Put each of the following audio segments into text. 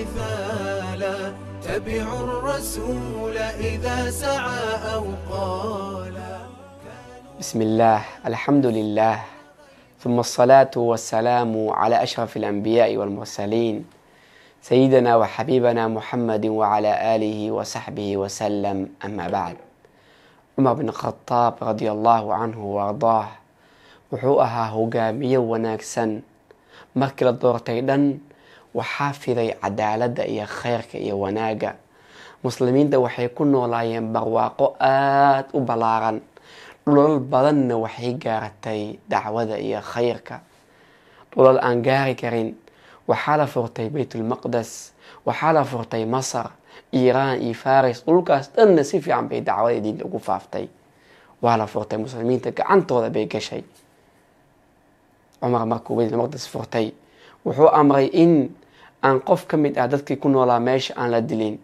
مثالا تبع الرسول إذا سعى أو قال بسم الله الحمد لله ثم الصلاة والسلام على أشرف الأنبياء والمرسلين سيدنا وحبيبنا محمد وعلى آله وصحبه وسلم أما بعد عمر بن الخطاب رضي الله عنه وأرضاه وحوءها ahaa وناكسا wanaagsan دورتين waxaa fiday cadaaladda iyo khayrka iyo wanaagga muslimiinta waxay ku noolaayeen barwaaqo aada u ballaaran dhulal badanna waxay gaartay dacwada iyo khayrka dhulal aan gaari karin waxaa la furtay baytulmaqdes waxaa la furtay masar iiraan iyo faris dhulkaas dhanna si fiican bay dacwada diinta ugu faaftay waa la furtay muslimiinta gacantooda bay gashay cumar markuu baytulmaqdes furtay wuxuu amray in aan qof ka mid ah dadkii ku noolaa meesha aan la dilin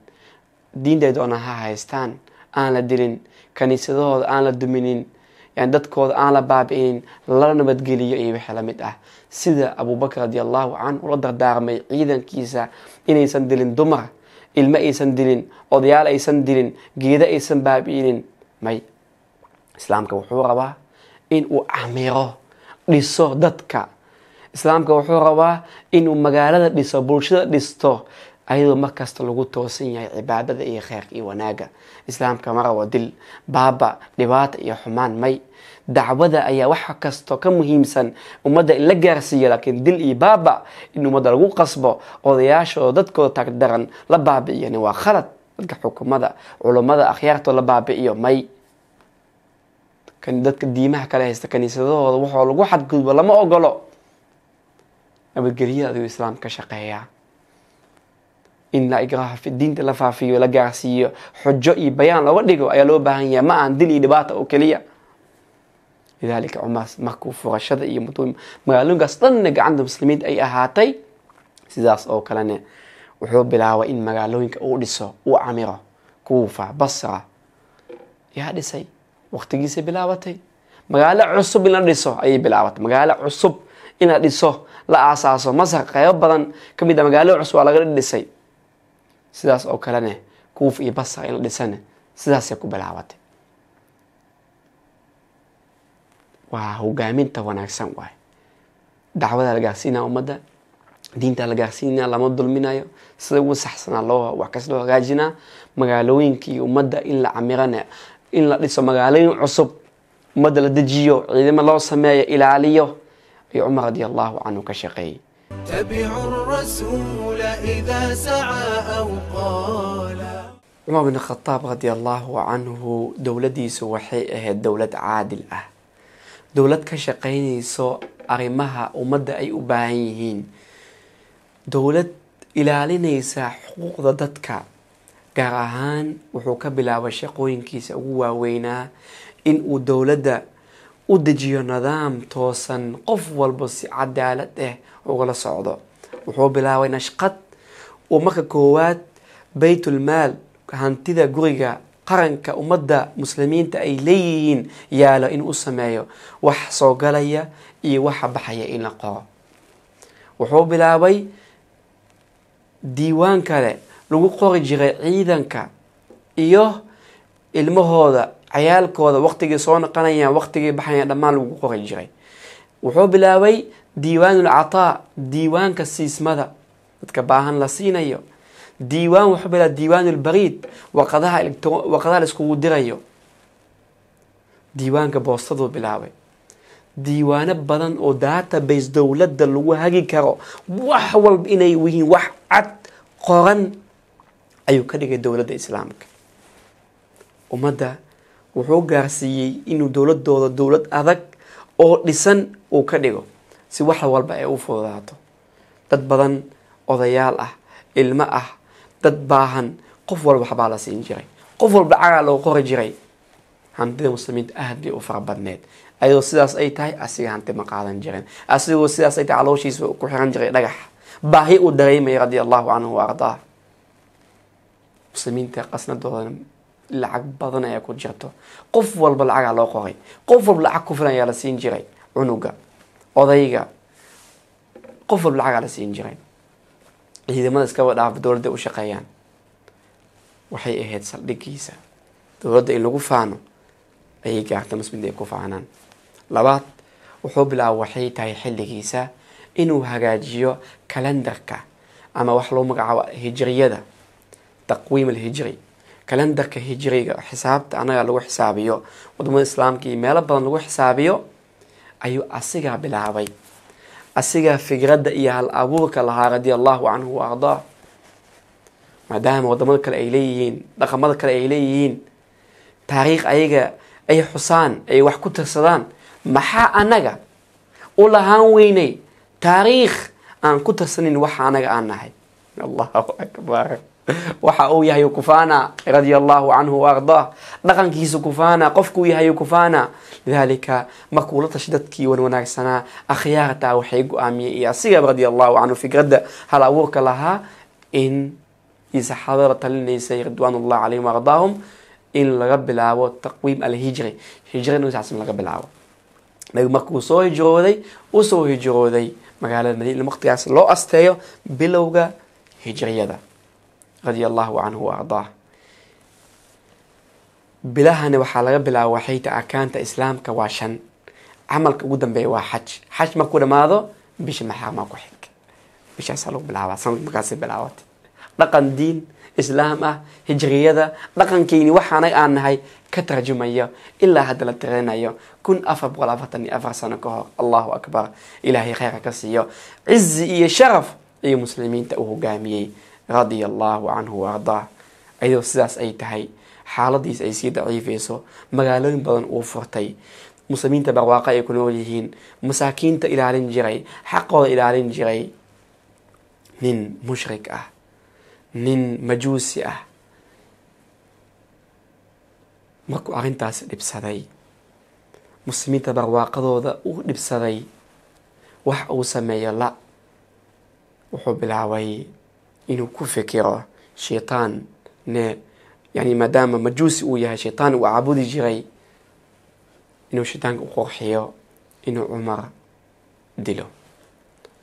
diintay doona ha haystaan aan la dilin kaniisadahooda aan la duminin yani dadkooda aan la baabi'inin la nabadgeliyo iyo wixii la mid ah sida abuubakr radi allahu canhu ula dardaarmay ciidankiisa inaysan dilin dumar ilmo aysan dilin odayaal aysan dilin geeda aysan baabi'inin may islaamka wuxuu rabaa in uu camiro dhiso dadka islaamka wuxuu rabaa inuu magaalada dhiso bulshada dhisto ayadoo mar kasta lagu toosan yahay cibaadada iyo kheyrka iyo wanaaga islaamka ma rabo dil baaba dhibaata iyo xumaan may dacwada ayaa wax kasto ka muhiimsan ummadda in la gaarsiiyo laakiin dil iyo baaba in ummadda lagu qasbo odayaashooda dadkooda taagdaran la baabi'iyan waa khalad dadka xukumada culummada akhyaartooda la baabi'iyo may dadka diimaha kale haysta kaniisadahooda waxoo lagu xadgudbo lama ogolo nabadgelya aduu islaam ka shaqeeyaa in diinta la faafiyo la gaarsiiyo xujo iyo bayaan looga dhigo ayaa loo baahan yahay ma ahan dil iyo dhibaata oo keliya lidaalika cumaas markuu furashada iyo magaalooyinkaas dhanna gacanta muslimiinta ay ahaatay sidaas oo kalena wuxuu bilaabay in magaalooyinka uu dhiso uu camiro kuufa basra yaa dhisay waqtigiisa bilaabatay magaalo cusub in la dhiso ayay bilaabatay magaalo cusub inaad dhiso la aasaaso masar qeybo badan ka mid a ah magaalo cusub waa laga dhisay sidaas oo kalene kuuf iyo basar in la dhisane sidaasay ku bilaabatay waa hogaaminta wanaagsan waay dacwadaa la gaarsiinaya ummadda diinta la gaarsiinaya lama dulminayo sida ugu saxsanaa loo wax kas loo hagaajinaa magaalooyinka ummadda in la camirane in la dhiso magaalooyin cusub ummadda la dejiyo ciidamo loo sameeyo ilaaliyo iyo cumar radi allaahu canhu ka shaqeeyey cumar bin khadaab radi allaahu canhu dowladdiisu waxay ahayd dowlad caadil ah dowlad ka shaqaynayso arrimaha ummadda ay u baahan yihiin dowlad ilaalinaysa xuquuqda dadka gaar ahaan wuxuu ka bilaabay shaqooyinkiisa ugu waaweynaa in uu dowladda u dejiyo nidaam toosan qof walba si cadaalad eh ugala socdo wuxuu bilaabay nashqad uu marka koowaad baytulmaal hantida guriga qaranka ummadda muslimiinta ay leeyihiin yaalo inuu u sameeyo wax soo galaya iyo waxa baxaya in la qoro wuxuu bilaabay diiwaan kale lagu qori jiray ciidanka iyo ilmahooda cayaalkooda waqtigay soo naqanayaan waqtigay baxayaan dhammaan lagu qoran jiray wuxuu bilaabay diiwaanul cataa diiwaanka siismada dadka baahan la siinayo diiwaan wuxuu bilaabay diiwaanul bariid warqadaha laiskugu dirayo diiwaanka boostaduu bilaabay diiwaano badan oo database dowladda lagu hagi karo wax walba inay yihiin wax cad qoran ayuu ka dhigay dowladda islaamka ummadda wuxuu gaarsiiyey inuu dowladooda dowlad adag oo dhisan uu ka dhigo si wax walba ay u fududaato dad badan odayaal ah ilmo ah dad baahan qof walba waxbaa la siin jiray qof walba cagaa loo qori jiray hantida muslimiinta aad bay u farabadneed ayadoo sidaas ay tahay asiga hanti ma qaadan jirin asigoo sidaas ay tahay calooshiisa ku xiran jiray dhagax baahi uu dareemayay radia allahu canhu wa ardaa muslimiinta qasnadoodana lacag badan ayaa ku jirto qof walba lacagaa loo qoray qof walba lacag ku filan ayaa la siin jiray cunuga odayga qof walba lacagaa la siin jiray ciidamada iskaba dhaaf dowladda u shaqeeyaan waxay ahayd saldhigiisa dowladda in lagu faano ayay gaarta masmid ay ku faanaan labaad wuxuu bilaaba waxay tahay xilligiisa inuu hagaajiyo kalendarka ama wax loo magacaabo hijriyada taqwiim alhijri kalendarka hijriga xisaabta anaga lagu xisaabiyo wadamada islaamka iyo meelo badan lagu xisaabiyo ayuu asigaa bilaabay asigaa fikradda iyo hal abuurka lahaa radi allahu canhu wa ardaa maadaama wadamada kale ay leeyihiin dhaqamada kale ay leeyihiin taariikh ayaga ay xusaan ay wax ku tirsadaan maxaa anaga u lahaan weynay taariikh aan ku tirsanin waxa anaga aan nahay allahu akbar waxa uu yahay kufana radia allahu canhu waardaa dhaqankiisu kufana qofkuu yahay kufana lidalika markuu la tashay dadkii wanaagsanaa akhyaartaa waxay go-aamiyey iyo asigaa radia allahu canhu fikradda hal abuurka lahaa in isaxadada talinaysay ridwaan ullah calayhim waardaahum in laga bilaabo taqwiim alhijri hijrada sacsan laga bilaabo markuu soo hijrooday usoo hijrooday magaalada madiina waqtigaas loo asteeyo bilowga hijriyada radi allahu canhu waardaa bilahani waxaa laga bilaabo waxayta arkaanta islaamka waa shan camalka ugu dambeeya waa xaj xaj markuu dhamaado bisha maxaama ku xig bishaasaa lagu bilaabaa sanadka markaasay bilaabatay dhaqan diin islaam ah hijriyada dhaqankeynii waxaanag aan nahay ka tarjumayo ilaa hadda la tirinayo kun afar boqol afartan iyo afar sano ka hor allahu akbar ilaahay kheyrka ka siiyo cizi iyo sharaf iyo muslimiinta u hogaamiyey radia allaahu canhu wa ardaa ayadoo sidaas ay tahay xaaladiisa ay sii daciifayso magaalooyin badan uu furtay muslimiinta barwaaqo ay ku nool yihiin masaakiinta ilaalin jiray xaqooda ilaalin jiray nin mushrik ah nin majuusi ah markuu arrintaas dhibsaday muslimiinta barwaaqadooda uu dhibsaday wax uu sameeyo la wuxuu bilaabay inuu ku fikiro shaitaan ne yani maadaama majuusi uu yahay shaitaan uu caabudi jiray inuu shaitaanka u qorxiyo inuu cumar dilo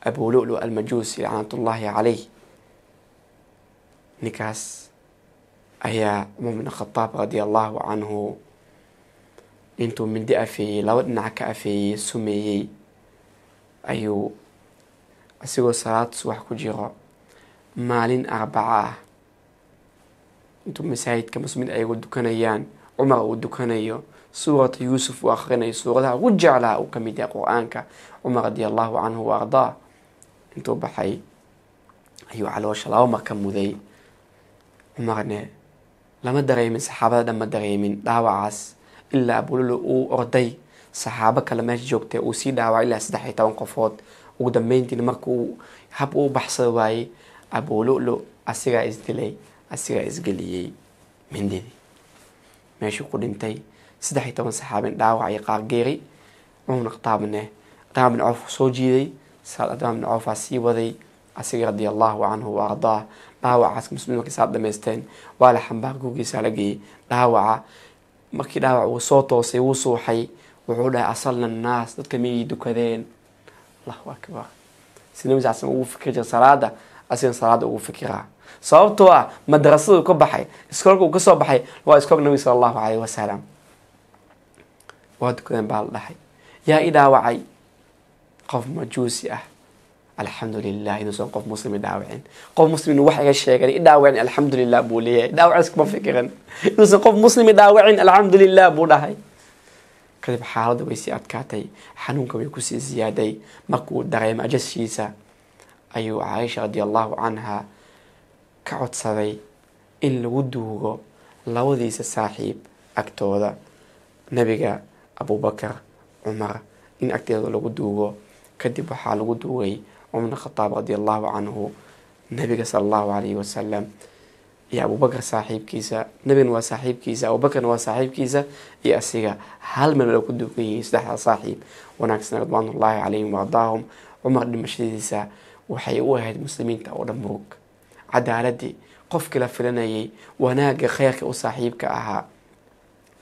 abu lulu almajuusi lacnatullaahi calayh ninkaas ayaa cumar bin khadaab radi allahu canhu intuu mindi afeeyey laba dhinac ka afeeyey sumeeyey ayuu asigoo salaad subax ku jiro maalin arbaca ah intuu masaajidka musmid ayagu dukanayaan cumar uu dukanayo suurata yuusuf uu akhrinayo suuradaha ugu jeclaa uu kamid mid yahay qur-aanka cumar radi allahu canhu wa ardaa intuu baxay ayuu caloosha laba mar ka muday cumarne lama dareemin saxaabada dhan ma dareemin dhaawacaas ilaa abululu uu orday saxaabo kale meesha joogta uu sii dhaawacay ilaa saddex iyo toban qofood ugu dambeyntiina marka uu hab uu baxsada waayey abuululu asigaa isdilay asigaa isgeliyey mindidii meeshuu ku dhintay saddex iyo toban saxaabin dhaawac iyo qaaqgeeri cumar khitaabne abdiraxmaan bin cawf soo jiiday saad abdiraxmaan bin cawfaa sii waday asiga radi allahu canhu wa ardaah dhaawacaas muslimiin markay saad dhamaysteen waa la xambaar guurgiisaa la geeyey dhaawaca markii dhaawac wuu soo toosay wuu suuxay wuxuu dhahay asalna naas dadka miyay dukadeen allahu akbar si nabi sal slm ugu fikri jira salaada asigan salaada ugu fikiraa sababtoo ah madrasaduu ka baxay iskoolka uu kasoo baxay waa iskoolka nabiga sala allahu caleyhi wasalam waa dukadeen baa la dhahay yaa i dhaawacay qof majuusi ah alxamdu lilah inuusan qof muslimi dhaawicin qof muslimin wax iga sheegay idhaawicin alxamdulilah buu leeyahay dhaawacaas kuma fikiran inuusan qof muslimi dhaawicin alxamdulilah buu dhahay kadib xaaladda way sii adkaatay xanuunka way kusii ziyaaday markuu dareemo ajashiisa ayuu caaisha radi allahu canha ka codsaday in lagu duugo labadiisa saaxiib agtooda nebiga abuubakar cumar in agteeda lagu duugo kadib waxaa lagu duugay cumar bn khataab radi allahu canhu nabiga sala allahu calayhi wasalam iyo abuubakar saaxiibkiisa nebigana waa saaxiibkiisa abuubakarna waa saaxiibkiisa iyo asiga hal meel lagu duugan yihiin saddexdaa saaxiib wanaagsan ridwaanullaahi calayhim waardaahum cumar dhimashadiisa waxay u ahayd muslimiinta oo dhan murug cadaaladii qofkii la filanayay wanaagga kheyrka u saaxiibka ahaa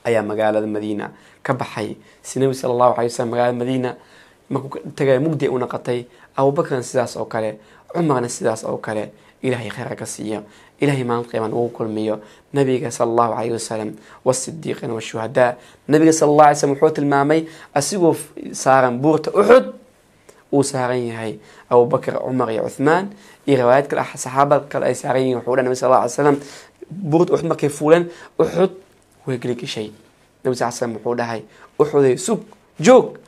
ayaa magaalada madiina ka baxay si nabi sala allahu alay waslm magaalada madiina markuu tagay mugdi u naqatay abubakrna sidaas oo kale cumarna sidaas oo kale ilaahay kheyra ka siiyo ilaahay maalinta qiyaman ugu kulmiyo nabiga sala allahu calayh wasalam wasidiiqina washuhadaa nabiga sala allah ly slm wuxuu tilmaamay asigoo saaran buurta uxud uu saaran yahay abubakr cumar iyo cuhmaan iyo riwaayad kale ah kale ay saaran yihin wuxuu dha nabi sal lla slam buurd uxud markay fuuleen uxud way geligeshay nabi sal slam wuxuu dhahay uxuday sug joog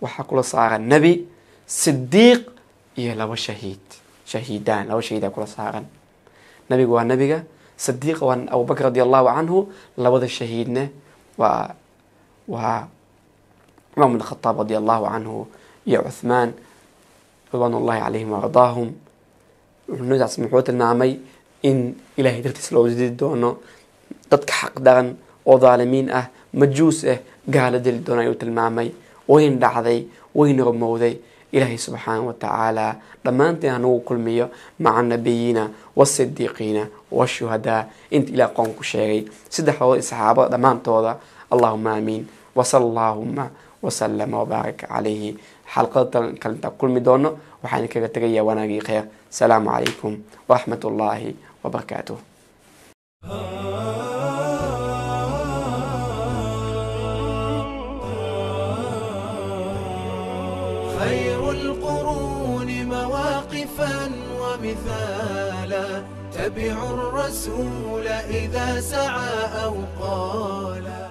waxaa kula saaran nebi sidiiq iyo laba shahiid shahiidaan laba shahiidaa kula saaran nabiga waa nabiga sidiiqa waa abubakr radi allahu canhu labada shahiidna waa waa cumar bn khataab radi allahu canhu iyo cuthmaan ridwaan llahi calayhim waradaahum muxuu tilmaamay in ilaahay dartiis loo dili doono dadka xaqdaran oo daalimiin ah majuus ah eh, gaalo dili doono ayuu tilmaamay wayna dhacday wayna rumowday ilaahay subxaana wa tacaala dhammaanteen hanagu kulmiyo maca anabiyiina waasidiiqiina washuhadaa inta ilah ku sheegay saddexdooda iyo saxaabada dhammaantooda allahuma aamiin wasal allaahuma wasalama wabaarak calayhi xalqada kalinta kulmi doono waxaan kaga tegayaa wanaagii kheer asalaamu calaykum waraxmat ullaahi wabarakaatuh خير القرون مواقفا ومثالا تبع الرسول إذا سعى أو قالا